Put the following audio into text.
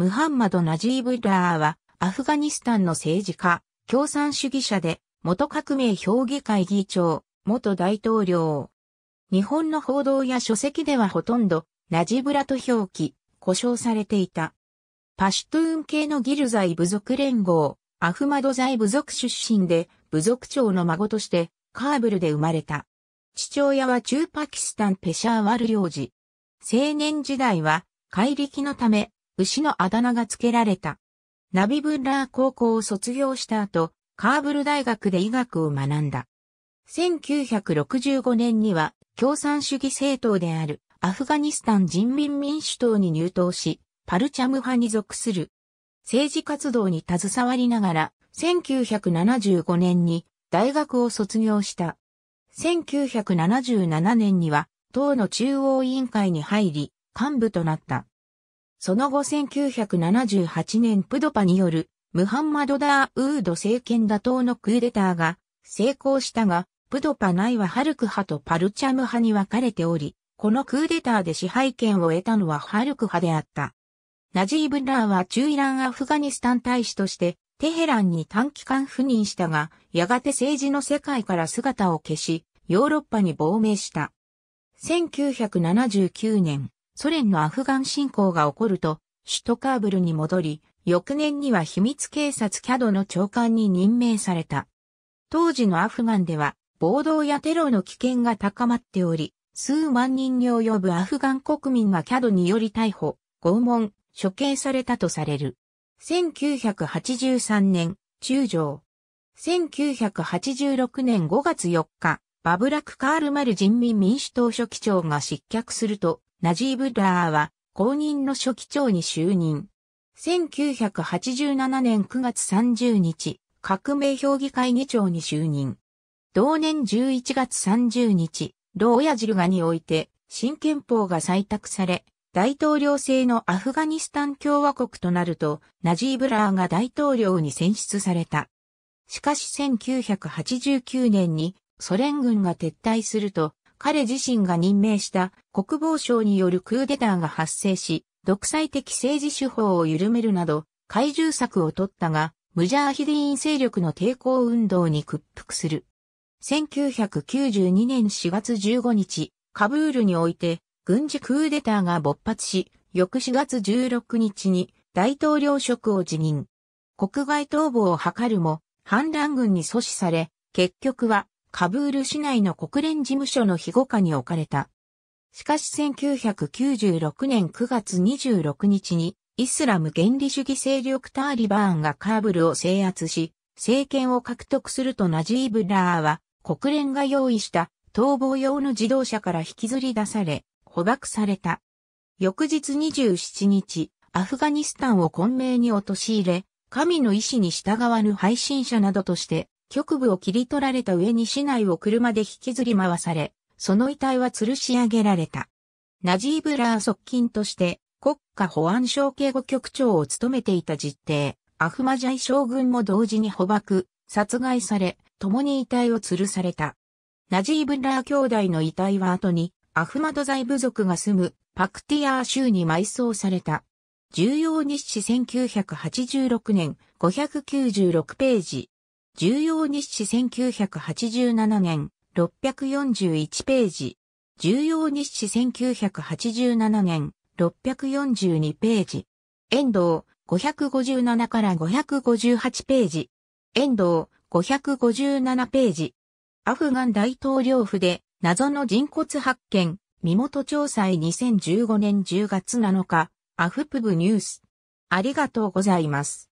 ムハンマド・ナジーブ・ラーは、アフガニスタンの政治家、共産主義者で、元革命評議会議長、元大統領。日本の報道や書籍ではほとんど、ナジブラと表記、呼称されていた。パシュトゥーン系のギルザイ部族連合、アフマドザイ部族出身で、部族長の孫として、カーブルで生まれた。父親は中パキスタンペシャーワル領事。青年時代は、怪力のため、牛のあだ名が付けられた。ナビブッラー高校を卒業した後、カーブル大学で医学を学んだ。1965年には共産主義政党であるアフガニスタン人民民主党に入党し、パルチャム派に属する。政治活動に携わりながら、1975年に大学を卒業した。1977年には、党の中央委員会に入り、幹部となった。その後1978年プドパによるムハンマド・ダー・ウード政権打倒のクーデターが成功したが、プドパ内はハルク派とパルチャム派に分かれており、このクーデターで支配権を得たのはハルク派であった。ナジーブ・ラーは中イラン・アフガニスタン大使としてテヘランに短期間赴任したが、やがて政治の世界から姿を消し、ヨーロッパに亡命した。1979年、ソ連のアフガン侵攻が起こると、首都カーブルに戻り、翌年には秘密警察キャドの長官に任命された。当時のアフガンでは、暴動やテロの危険が高まっており、数万人に及ぶアフガン国民がキャドにより逮捕、拷問、処刑されたとされる。1983年、中将。1986年5月4日、バブラク・カールマル人民民主党書記長が失脚すると、ナジーブ・ラーは公認の書記長に就任。1987年9月30日、革命評議会議長に就任。同年11月30日、ローヤジルガにおいて新憲法が採択され、大統領制のアフガニスタン共和国となると、ナジーブラーが大統領に選出された。しかし1989年にソ連軍が撤退すると、彼自身が任命した国防省によるクーデターが発生し、独裁的政治手法を緩めるなど、怪獣策を取ったが、ムジャーヒディーン勢力の抵抗運動に屈服する。1992年4月15日、カブールにおいて、軍事クーデターが勃発し、翌4月16日に大統領職を辞任。国外逃亡を図るも、反乱軍に阻止され、結局はカブール市内の国連事務所の庇護下に置かれた。しかし1996年9月26日に、イスラム原理主義勢力ターリバーンがカーブルを制圧し、政権を獲得するとナジーブラーは、国連が用意した逃亡用の自動車から引きずり出され、捕獲された。翌日27日、アフガニスタンを混迷に陥れ、神の意志に従わぬ配信者などとして、局部を切り取られた上に市内を車で引きずり回され、その遺体は吊るし上げられた。ナジーブ・ラー側近として国家保安省警護局長を務めていた実弟、アフマジャイ将軍も同時に捕獲、殺害され、共に遺体を吊るされた。ナジーブ・ラー兄弟の遺体は後に、アフマドザ部族が住むパクティアー州に埋葬された。重要日誌1986年596ページ。重要日誌1987年641ページ。重要日誌1987年、642ページ。遠藤、557から558ページ。遠藤、557ページ。アフガン大統領府で謎の人骨発見、身元調査2015年10月7日、アフプブニュース。ありがとうございます。